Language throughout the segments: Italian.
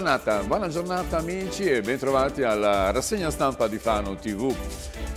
giornata, buona giornata amici e bentrovati alla rassegna stampa di Fano TV.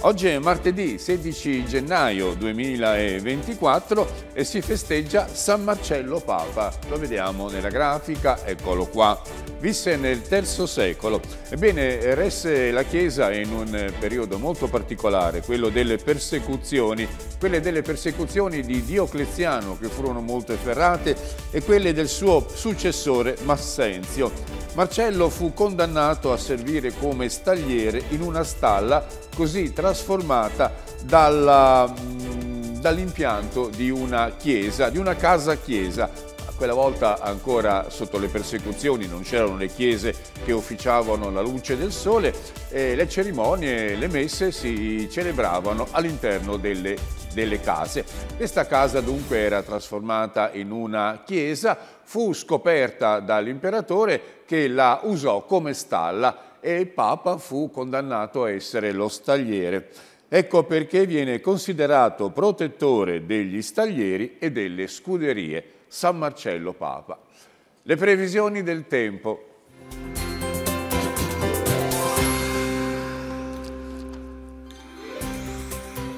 Oggi è martedì 16 gennaio 2024 e si festeggia San Marcello Papa. Lo vediamo nella grafica, eccolo qua. Visse nel III secolo. Ebbene, resse la Chiesa in un periodo molto particolare, quello delle persecuzioni, quelle delle persecuzioni di Diocleziano che furono molto efferrate e quelle del suo successore Massenzio. Marcello fu condannato a servire come stagliere in una stalla così trasformata mm, dall'impianto di una chiesa, di una casa chiesa, quella volta ancora sotto le persecuzioni non c'erano le chiese che officiavano la luce del sole e le cerimonie, le messe si celebravano all'interno delle, delle case. Questa casa dunque era trasformata in una chiesa, fu scoperta dall'imperatore che la usò come stalla e il Papa fu condannato a essere lo stagliere. Ecco perché viene considerato protettore degli staglieri e delle scuderie San Marcello Papa. Le previsioni del tempo.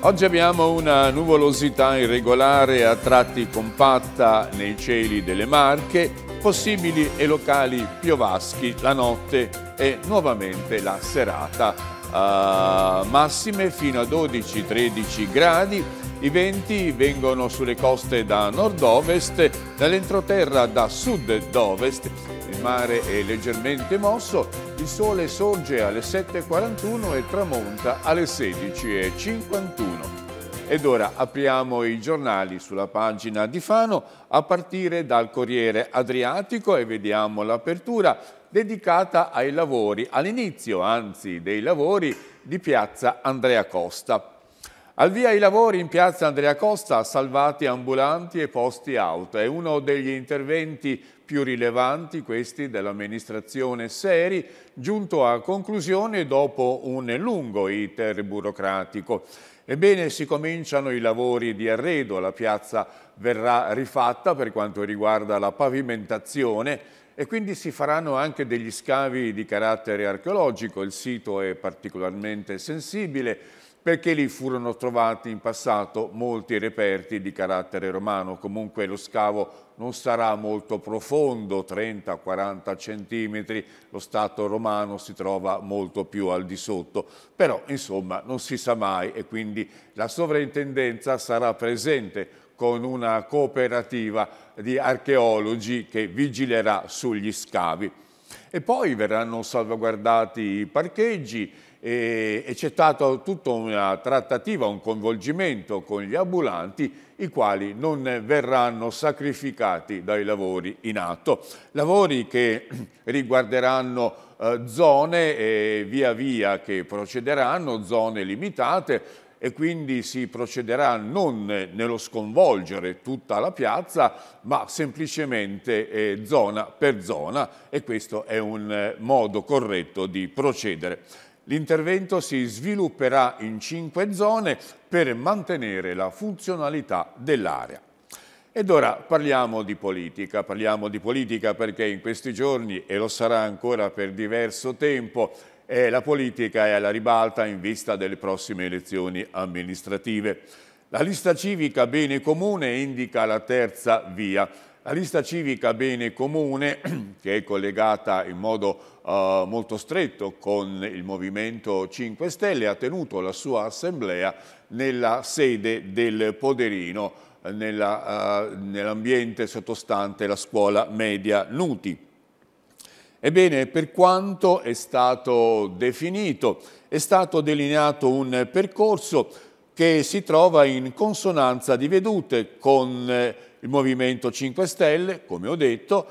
Oggi abbiamo una nuvolosità irregolare a tratti compatta nei cieli delle Marche, possibili e locali piovaschi la notte e nuovamente la serata. Uh, massime fino a 12-13 gradi i venti vengono sulle coste da nord-ovest, dall'entroterra da sud-ovest, il mare è leggermente mosso, il sole sorge alle 7.41 e tramonta alle 16.51. Ed ora apriamo i giornali sulla pagina di Fano a partire dal Corriere Adriatico e vediamo l'apertura dedicata ai lavori, all'inizio anzi dei lavori di Piazza Andrea Costa. Al via i lavori in piazza Andrea Costa, salvati ambulanti e posti auto. È uno degli interventi più rilevanti, questi dell'amministrazione Seri, giunto a conclusione dopo un lungo iter burocratico. Ebbene, si cominciano i lavori di arredo, la piazza verrà rifatta per quanto riguarda la pavimentazione e quindi si faranno anche degli scavi di carattere archeologico, il sito è particolarmente sensibile, perché lì furono trovati in passato molti reperti di carattere romano. Comunque lo scavo non sarà molto profondo, 30-40 centimetri, lo Stato romano si trova molto più al di sotto, però insomma non si sa mai e quindi la sovrintendenza sarà presente con una cooperativa di archeologi che vigilerà sugli scavi. E poi verranno salvaguardati i parcheggi, e, e c'è stata tutta una trattativa, un coinvolgimento con gli ambulanti i quali non verranno sacrificati dai lavori in atto. Lavori che riguarderanno eh, zone eh, via via che procederanno, zone limitate, e quindi si procederà non nello sconvolgere tutta la piazza, ma semplicemente eh, zona per zona e questo è un eh, modo corretto di procedere. L'intervento si svilupperà in cinque zone per mantenere la funzionalità dell'area. Ed ora parliamo di politica, parliamo di politica perché in questi giorni, e lo sarà ancora per diverso tempo, eh, la politica è alla ribalta in vista delle prossime elezioni amministrative. La lista civica bene comune indica la terza via. La lista civica bene comune, che è collegata in modo eh, molto stretto con il Movimento 5 Stelle, ha tenuto la sua assemblea nella sede del Poderino, eh, eh nell'ambiente nell sottostante la scuola media Nuti. Ebbene, per quanto è stato definito, è stato delineato un percorso che si trova in consonanza di vedute con eh, il Movimento 5 Stelle, come ho detto,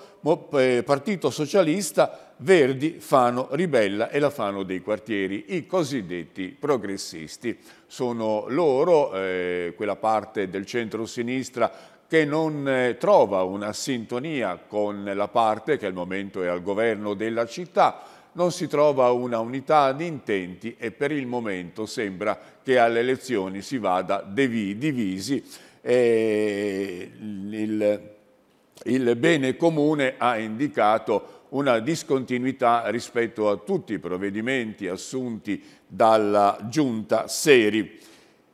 eh, Partito Socialista, Verdi, Fano, Ribella e la Fano dei quartieri, i cosiddetti progressisti. Sono loro, eh, quella parte del centro-sinistra che non eh, trova una sintonia con la parte che al momento è al governo della città, non si trova una unità di intenti e per il momento sembra che alle elezioni si vada divisi eh, il, il bene comune ha indicato una discontinuità rispetto a tutti i provvedimenti assunti dalla Giunta Seri.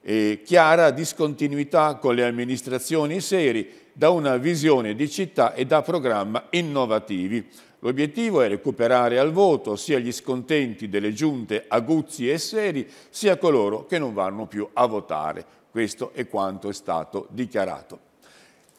E chiara discontinuità con le amministrazioni Seri da una visione di città e da programmi innovativi. L'obiettivo è recuperare al voto sia gli scontenti delle giunte Aguzzi e Seri, sia coloro che non vanno più a votare. Questo è quanto è stato dichiarato.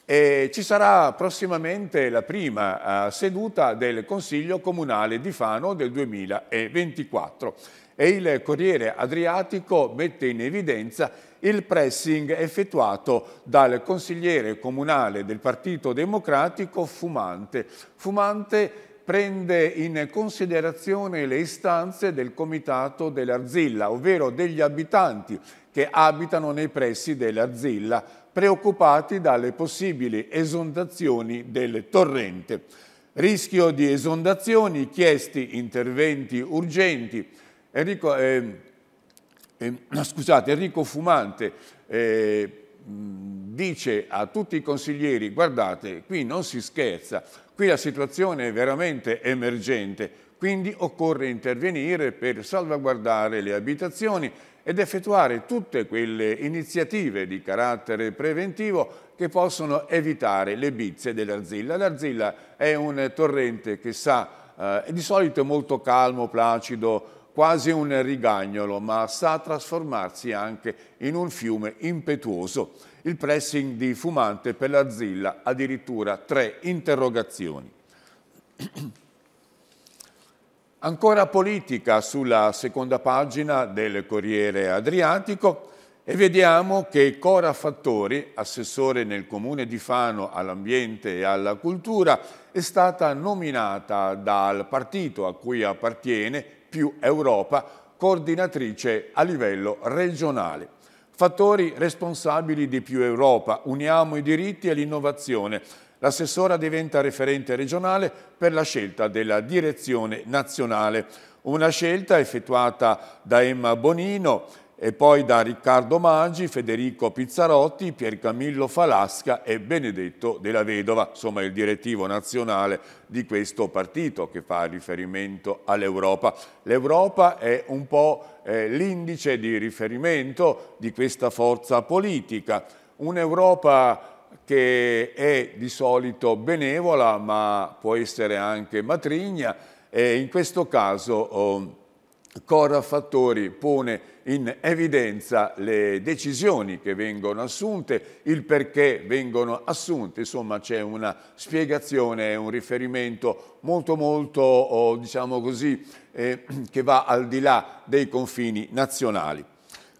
E ci sarà prossimamente la prima eh, seduta del Consiglio Comunale di Fano del 2024 e il Corriere Adriatico mette in evidenza il pressing effettuato dal consigliere comunale del Partito Democratico Fumante. Fumante prende in considerazione le istanze del comitato dell'Arzilla, ovvero degli abitanti che abitano nei pressi dell'Arzilla, preoccupati dalle possibili esondazioni del torrente. Rischio di esondazioni, chiesti interventi urgenti. Enrico, eh, eh, scusate, Enrico Fumante, eh, dice a tutti i consiglieri guardate qui non si scherza, qui la situazione è veramente emergente, quindi occorre intervenire per salvaguardare le abitazioni ed effettuare tutte quelle iniziative di carattere preventivo che possono evitare le bizze dell'Arzilla. L'Arzilla è un torrente che sa, eh, di solito molto calmo, placido, quasi un rigagnolo, ma sa trasformarsi anche in un fiume impetuoso. Il pressing di Fumante per la Zilla, addirittura tre interrogazioni. Ancora politica sulla seconda pagina del Corriere Adriatico e vediamo che Cora Fattori, assessore nel comune di Fano all'ambiente e alla cultura, è stata nominata dal partito a cui appartiene, più Europa, coordinatrice a livello regionale. Fattori responsabili di più Europa, uniamo i diritti e l'innovazione. L'assessora diventa referente regionale per la scelta della direzione nazionale. Una scelta effettuata da Emma Bonino, e poi da Riccardo Maggi, Federico Pizzarotti, Piercamillo Falasca e Benedetto della Vedova, insomma il direttivo nazionale di questo partito che fa riferimento all'Europa. L'Europa è un po' eh, l'indice di riferimento di questa forza politica, un'Europa che è di solito benevola ma può essere anche matrigna e in questo caso... Oh, Cora Fattori pone in evidenza le decisioni che vengono assunte, il perché vengono assunte, insomma c'è una spiegazione, un riferimento molto molto, diciamo così, eh, che va al di là dei confini nazionali.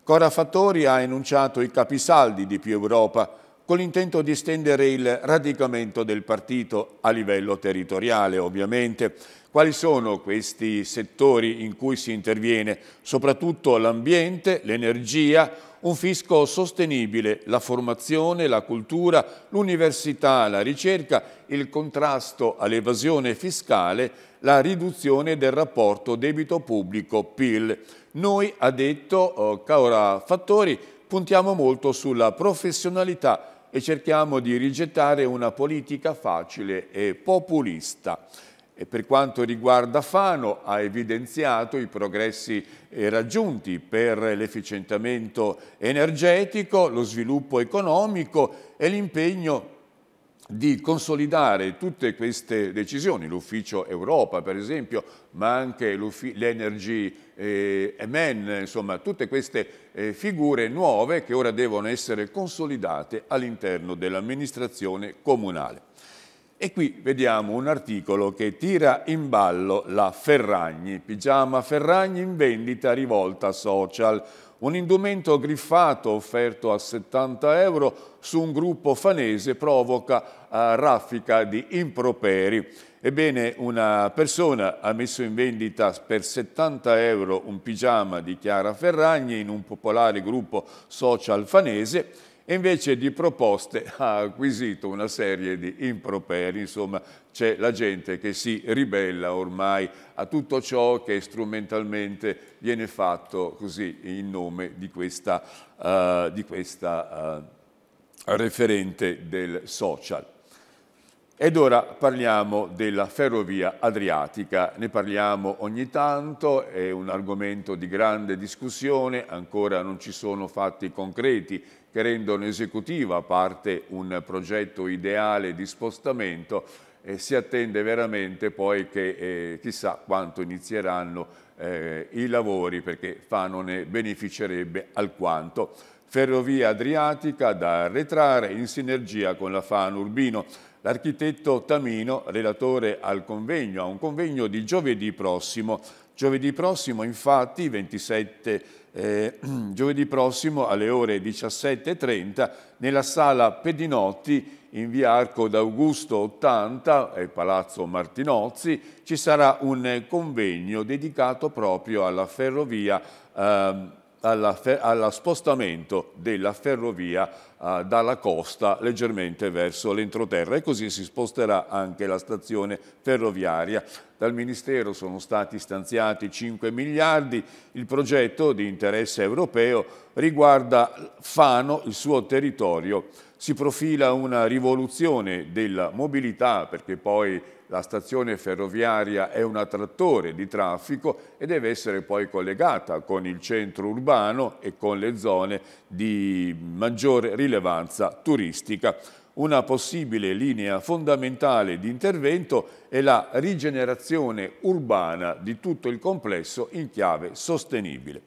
Cora Fattori ha enunciato i capisaldi di più Europa, con l'intento di estendere il radicamento del partito a livello territoriale, ovviamente. Quali sono questi settori in cui si interviene? Soprattutto l'ambiente, l'energia, un fisco sostenibile, la formazione, la cultura, l'università, la ricerca, il contrasto all'evasione fiscale, la riduzione del rapporto debito pubblico-PIL. Noi, ha detto Caora eh, Fattori, puntiamo molto sulla professionalità e cerchiamo di rigettare una politica facile e populista. E per quanto riguarda Fano ha evidenziato i progressi eh, raggiunti per l'efficientamento energetico, lo sviluppo economico e l'impegno di consolidare tutte queste decisioni, l'ufficio Europa per esempio, ma anche l'Energy eh, MN, insomma tutte queste eh, figure nuove che ora devono essere consolidate all'interno dell'amministrazione comunale. E qui vediamo un articolo che tira in ballo la Ferragni, pigiama Ferragni in vendita rivolta social, un indumento griffato offerto a 70 euro su un gruppo fanese provoca eh, raffica di improperi. Ebbene, una persona ha messo in vendita per 70 euro un pigiama di Chiara Ferragni in un popolare gruppo social fanese e invece di proposte ha acquisito una serie di improperi, insomma c'è la gente che si ribella ormai a tutto ciò che strumentalmente viene fatto così in nome di questa, uh, di questa uh, referente del social. Ed ora parliamo della ferrovia adriatica, ne parliamo ogni tanto, è un argomento di grande discussione, ancora non ci sono fatti concreti che rendono esecutiva a parte un progetto ideale di spostamento e eh, si attende veramente poi che eh, chissà quanto inizieranno eh, i lavori perché Fano ne beneficerebbe alquanto. Ferrovia Adriatica da arretrare in sinergia con la Fano Urbino. L'architetto Tamino, relatore al convegno, a un convegno di giovedì prossimo. Giovedì prossimo infatti, 27 eh, giovedì prossimo alle ore 17.30 nella sala Pedinotti in via Arco d'Augusto 80 e eh, Palazzo Martinozzi ci sarà un convegno dedicato proprio alla ferrovia eh, alla, alla spostamento della ferrovia eh, dalla costa leggermente verso l'entroterra e così si sposterà anche la stazione ferroviaria. Dal Ministero sono stati stanziati 5 miliardi, il progetto di interesse europeo riguarda Fano, il suo territorio si profila una rivoluzione della mobilità perché poi la stazione ferroviaria è un attrattore di traffico e deve essere poi collegata con il centro urbano e con le zone di maggiore rilevanza turistica. Una possibile linea fondamentale di intervento è la rigenerazione urbana di tutto il complesso in chiave sostenibile.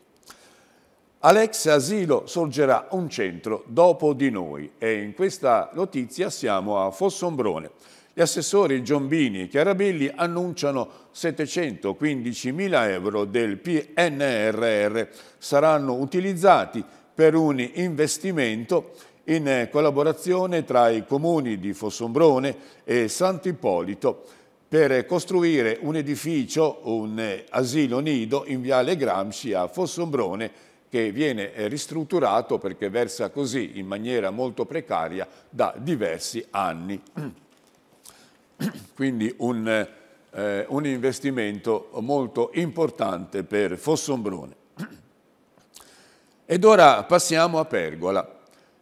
Alex Asilo sorgerà un centro dopo di noi e in questa notizia siamo a Fossombrone. Gli assessori Giombini e Chiarabelli annunciano 715 mila euro del PNRR. Saranno utilizzati per un investimento in collaborazione tra i comuni di Fossombrone e Sant'Ippolito per costruire un edificio, un asilo nido in Viale Gramsci a Fossombrone che viene eh, ristrutturato perché versa così in maniera molto precaria da diversi anni. Quindi un, eh, un investimento molto importante per Fossombrone. Ed ora passiamo a Pergola.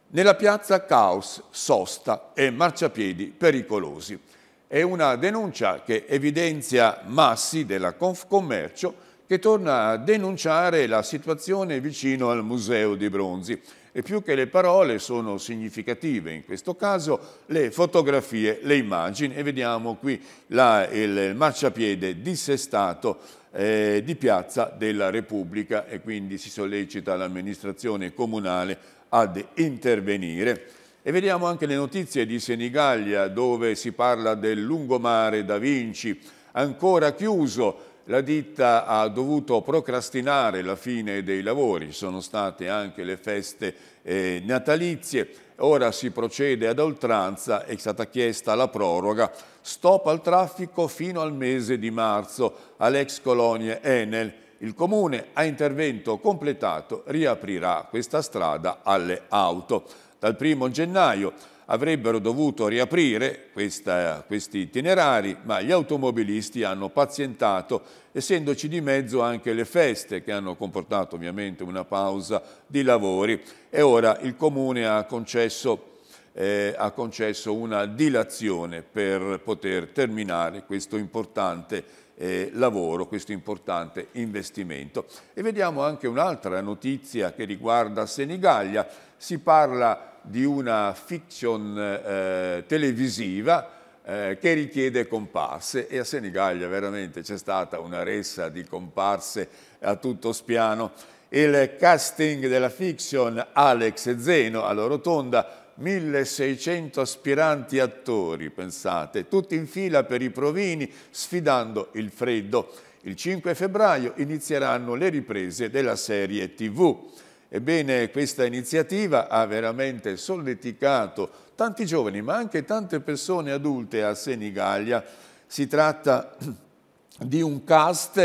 Nella piazza caos, sosta e marciapiedi pericolosi. È una denuncia che evidenzia Massi della Confcommercio che torna a denunciare la situazione vicino al Museo di Bronzi e più che le parole sono significative in questo caso le fotografie, le immagini e vediamo qui la, il marciapiede dissestato eh, di Piazza della Repubblica e quindi si sollecita l'amministrazione comunale ad intervenire. E vediamo anche le notizie di Senigallia dove si parla del lungomare da Vinci ancora chiuso la ditta ha dovuto procrastinare la fine dei lavori, sono state anche le feste eh, natalizie, ora si procede ad oltranza, è stata chiesta la proroga, stop al traffico fino al mese di marzo all'ex colonia Enel. Il Comune a intervento completato riaprirà questa strada alle auto. Dal primo gennaio avrebbero dovuto riaprire questa, questi itinerari, ma gli automobilisti hanno pazientato, essendoci di mezzo anche le feste che hanno comportato ovviamente una pausa di lavori e ora il Comune ha concesso, eh, ha concesso una dilazione per poter terminare questo importante eh, lavoro, questo importante investimento. E vediamo anche un'altra notizia che riguarda Senigallia, si parla di di una fiction eh, televisiva eh, che richiede comparse e a Senigallia veramente c'è stata una ressa di comparse a tutto spiano. Il casting della fiction Alex Zeno alla Rotonda, 1600 aspiranti attori, pensate, tutti in fila per i provini sfidando il freddo. Il 5 febbraio inizieranno le riprese della serie TV. Ebbene, questa iniziativa ha veramente solleticato tanti giovani, ma anche tante persone adulte a Senigallia. Si tratta di un cast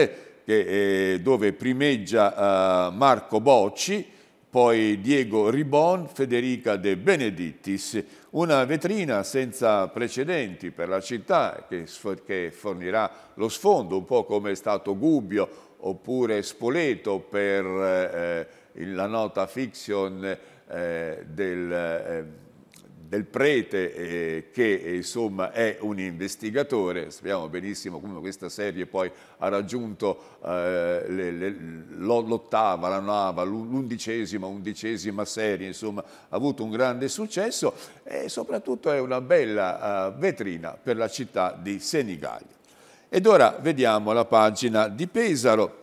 che, eh, dove primeggia eh, Marco Bocci, poi Diego Ribon, Federica De Benedittis, una vetrina senza precedenti per la città che, che fornirà lo sfondo, un po' come è stato Gubbio oppure Spoleto per... Eh, eh la nota fiction eh, del, eh, del, prete eh, che eh, insomma è un investigatore, sappiamo benissimo come questa serie poi ha raggiunto eh, l'ottava, la nova, l'undicesima, undicesima serie, insomma ha avuto un grande successo e soprattutto è una bella eh, vetrina per la città di Senigallia. Ed ora vediamo la pagina di Pesaro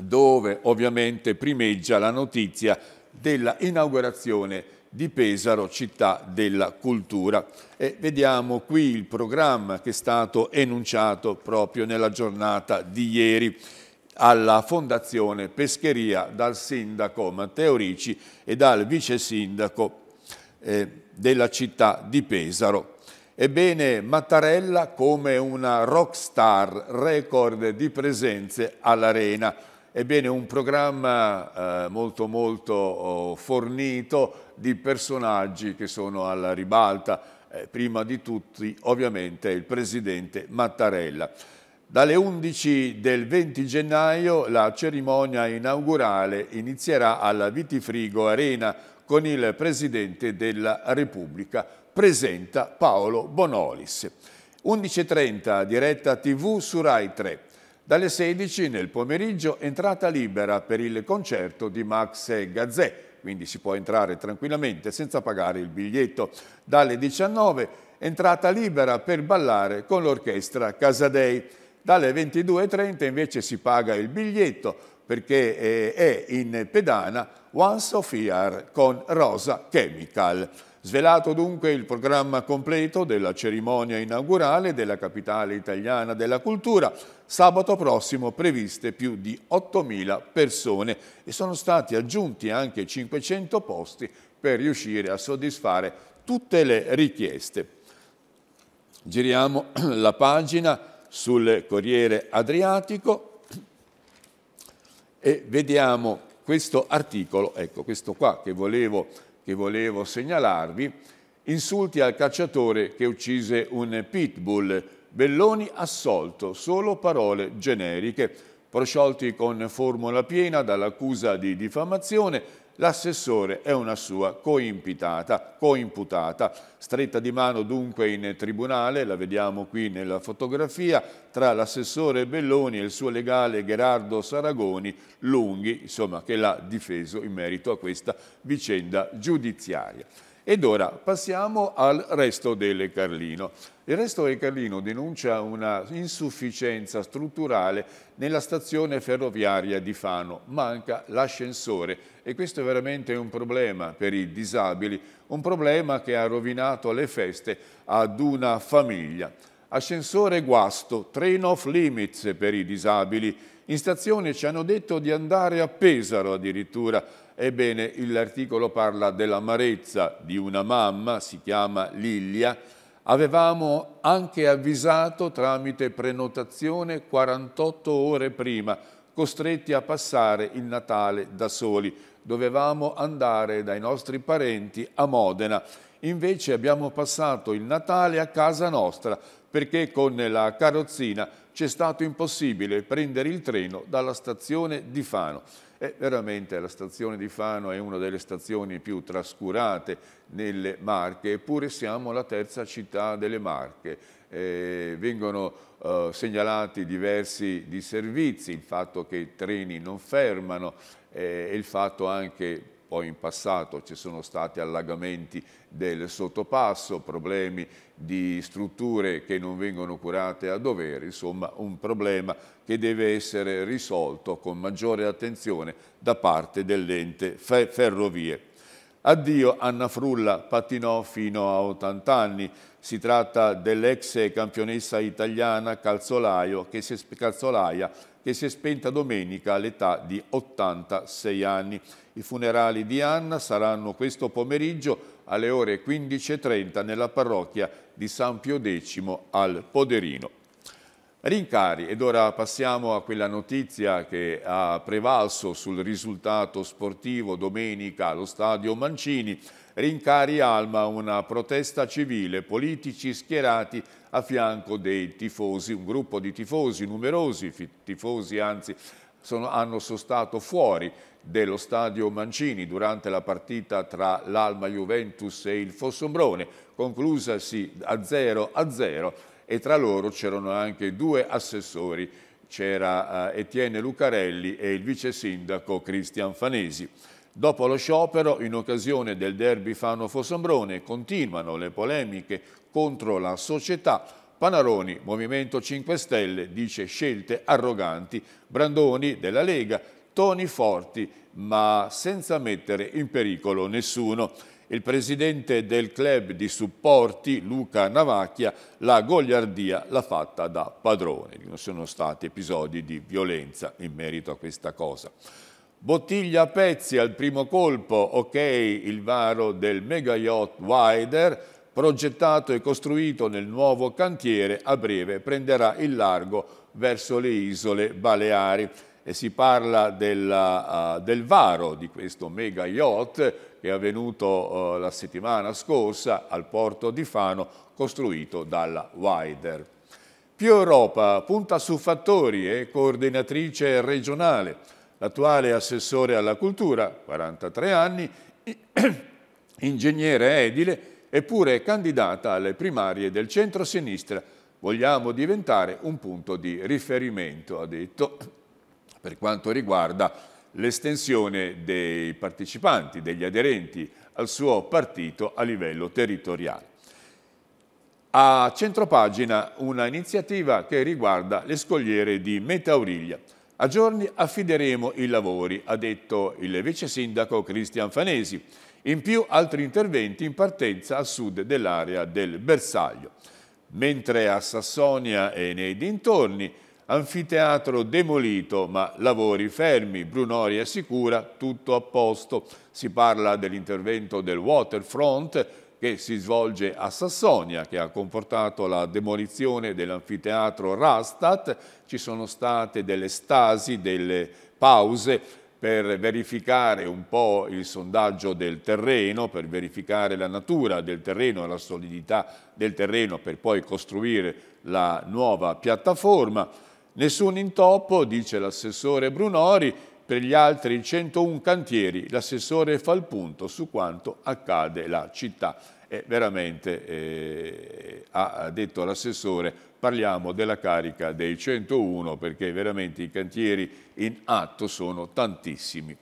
dove ovviamente primeggia la notizia della inaugurazione di Pesaro, città della cultura. E vediamo qui il programma che è stato enunciato proprio nella giornata di ieri alla Fondazione Pescheria dal sindaco Matteo Ricci e dal vice sindaco eh, della città di Pesaro. Ebbene, Mattarella come una rockstar record di presenze all'arena Ebbene, un programma eh, molto molto oh, fornito di personaggi che sono alla ribalta, eh, prima di tutti ovviamente il presidente Mattarella. Dalle 11 del 20 gennaio la cerimonia inaugurale inizierà alla Vitifrigo Arena con il Presidente della Repubblica, presenta Paolo Bonolis. 11.30 diretta TV su Rai 3. Dalle 16 nel pomeriggio entrata libera per il concerto di Max Gazzè, quindi si può entrare tranquillamente senza pagare il biglietto. Dalle 19 entrata libera per ballare con l'orchestra Casadei. Dalle 22.30 invece si paga il biglietto perché eh, è in pedana One Sophia con Rosa Chemical. Svelato dunque il programma completo della cerimonia inaugurale della capitale italiana della cultura, sabato prossimo previste più di 8.000 persone e sono stati aggiunti anche 500 posti per riuscire a soddisfare tutte le richieste. Giriamo la pagina sul Corriere Adriatico e vediamo questo articolo, ecco questo qua che volevo che volevo segnalarvi, insulti al cacciatore che uccise un pitbull, Belloni assolto, solo parole generiche, prosciolti con formula piena dall'accusa di diffamazione, L'assessore è una sua coimpitata, coimputata, stretta di mano dunque in tribunale, la vediamo qui nella fotografia, tra l'assessore Belloni e il suo legale Gerardo Saragoni, Lunghi, insomma, che l'ha difeso in merito a questa vicenda giudiziaria. Ed ora passiamo al resto delle Carlino. Il resto del Carlino denuncia una insufficienza strutturale nella stazione ferroviaria di Fano. Manca l'ascensore e questo è veramente un problema per i disabili, un problema che ha rovinato le feste ad una famiglia. Ascensore guasto, train off limits per i disabili. In stazione ci hanno detto di andare a Pesaro addirittura Ebbene, l'articolo parla dell'amarezza di una mamma, si chiama Lilia. Avevamo anche avvisato tramite prenotazione 48 ore prima, costretti a passare il Natale da soli. Dovevamo andare dai nostri parenti a Modena. Invece abbiamo passato il Natale a casa nostra perché con la carrozzina c'è stato impossibile prendere il treno dalla stazione di Fano. E veramente la stazione di Fano è una delle stazioni più trascurate nelle Marche, eppure siamo la terza città delle Marche. Eh, vengono eh, segnalati diversi disservizi, il fatto che i treni non fermano eh, e il fatto anche poi in passato ci sono stati allagamenti del sottopasso, problemi di strutture che non vengono curate a dovere, insomma un problema che deve essere risolto con maggiore attenzione da parte dell'ente ferrovie. Addio Anna Frulla, patinò fino a 80 anni. Si tratta dell'ex campionessa italiana calzolaio che si, calzolaia che si è spenta domenica all'età di 86 anni. I funerali di Anna saranno questo pomeriggio alle ore 15.30 nella parrocchia di San Pio X al Poderino. Rincari, ed ora passiamo a quella notizia che ha prevalso sul risultato sportivo domenica allo stadio Mancini. Rincari Alma, una protesta civile, politici schierati a fianco dei tifosi, un gruppo di tifosi, numerosi tifosi anzi, sono, hanno sostato fuori dello stadio Mancini durante la partita tra l'Alma Juventus e il Fossombrone, conclusasi a 0 a 0 e tra loro c'erano anche due assessori, c'era eh, Etienne Lucarelli e il vice sindaco Cristian Fanesi. Dopo lo sciopero, in occasione del derby Fano-Fossombrone, continuano le polemiche contro la società. Panaroni, Movimento 5 Stelle, dice scelte arroganti. Brandoni, della Lega, toni forti, ma senza mettere in pericolo nessuno. Il presidente del club di supporti, Luca Navacchia, la gogliardia l'ha fatta da padrone. Non sono stati episodi di violenza in merito a questa cosa. Bottiglia a pezzi al primo colpo, ok il varo del mega yacht Wider, progettato e costruito nel nuovo cantiere, a breve prenderà il largo verso le isole Baleari e si parla della, uh, del varo di questo mega yacht che è avvenuto uh, la settimana scorsa al porto di Fano, costruito dalla Wider. Più Europa punta su fattori e eh, coordinatrice regionale. L'attuale assessore alla cultura, 43 anni, ingegnere edile, eppure candidata alle primarie del centro-sinistra. Vogliamo diventare un punto di riferimento, ha detto per quanto riguarda l'estensione dei partecipanti, degli aderenti al suo partito a livello territoriale. A centropagina una iniziativa che riguarda le scogliere di Metauriglia. A giorni affideremo i lavori, ha detto il vice sindaco Cristian Fanesi. In più altri interventi in partenza a sud dell'area del bersaglio. Mentre a Sassonia e nei dintorni Anfiteatro demolito, ma lavori fermi. Brunori assicura tutto a posto. Si parla dell'intervento del Waterfront che si svolge a Sassonia, che ha comportato la demolizione dell'anfiteatro Rastat. Ci sono state delle stasi, delle pause per verificare un po' il sondaggio del terreno, per verificare la natura del terreno, la solidità del terreno, per poi costruire la nuova piattaforma. Nessun intoppo, dice l'assessore Brunori, per gli altri 101 cantieri l'assessore fa il punto su quanto accade la città. E veramente, eh, ha detto l'assessore, parliamo della carica dei 101 perché veramente i cantieri in atto sono tantissimi.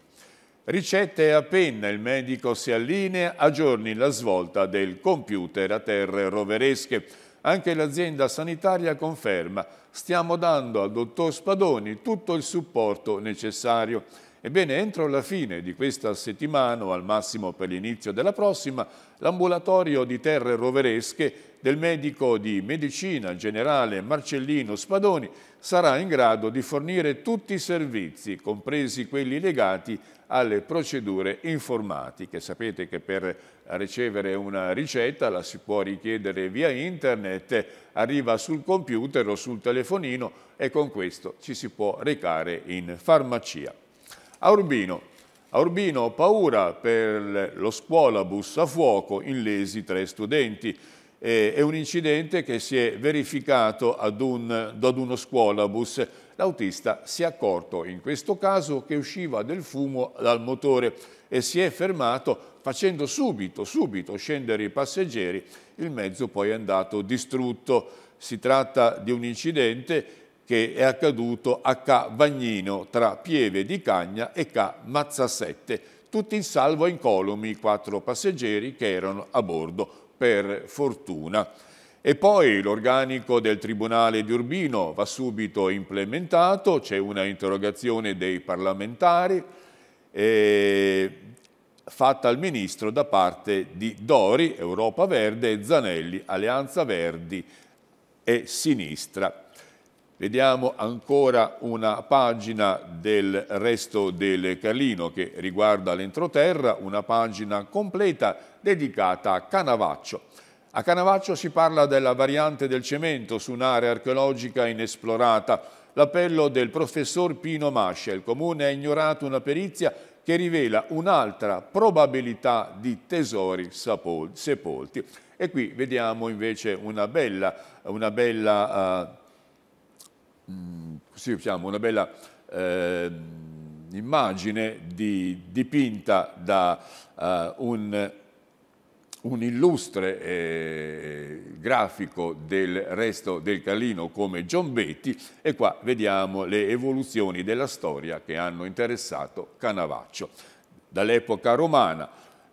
Ricette a penna, il medico si allinea a giorni la svolta del computer a terre roveresche. Anche l'azienda sanitaria conferma, stiamo dando al dottor Spadoni tutto il supporto necessario. Ebbene, entro la fine di questa settimana o al massimo per l'inizio della prossima, l'ambulatorio di terre roveresche del medico di medicina generale Marcellino Spadoni sarà in grado di fornire tutti i servizi, compresi quelli legati alle procedure informatiche. Sapete che per ricevere una ricetta la si può richiedere via internet, arriva sul computer o sul telefonino e con questo ci si può recare in farmacia. A Urbino. A Urbino paura per lo scuolabus a fuoco, illesi tre studenti eh, è un incidente che si è verificato ad, un, ad uno scuolabus. L'autista si è accorto in questo caso che usciva del fumo dal motore e si è fermato facendo subito, subito scendere i passeggeri. Il mezzo poi è andato distrutto. Si tratta di un incidente che è accaduto a Ca Vagnino tra Pieve di Cagna e Ca Mazzasette. Tutti in salvo e incolomi i quattro passeggeri che erano a bordo per fortuna. E poi l'organico del Tribunale di Urbino va subito implementato, c'è una interrogazione dei parlamentari eh, fatta al Ministro da parte di Dori, Europa Verde, e Zanelli, Alleanza Verdi e Sinistra. Vediamo ancora una pagina del resto del Carlino che riguarda l'entroterra, una pagina completa dedicata a Canavaccio. A Canavaccio si parla della variante del cemento su un'area archeologica inesplorata. L'appello del professor Pino Mascia, il comune ha ignorato una perizia che rivela un'altra probabilità di tesori sepolti. E qui vediamo invece una bella, una bella uh, così mm, diciamo, una bella eh, immagine di, dipinta da eh, un, un, illustre eh, grafico del resto del Calino come John Betty e qua vediamo le evoluzioni della storia che hanno interessato Canavaccio dall'epoca romana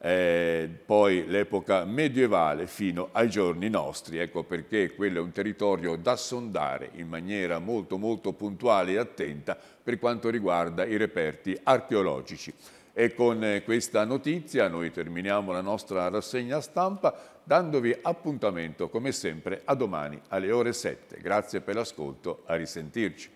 eh, poi l'epoca medievale fino ai giorni nostri, ecco perché quello è un territorio da sondare in maniera molto molto puntuale e attenta per quanto riguarda i reperti archeologici. E con eh, questa notizia noi terminiamo la nostra rassegna stampa dandovi appuntamento come sempre a domani alle ore 7. Grazie per l'ascolto, a risentirci.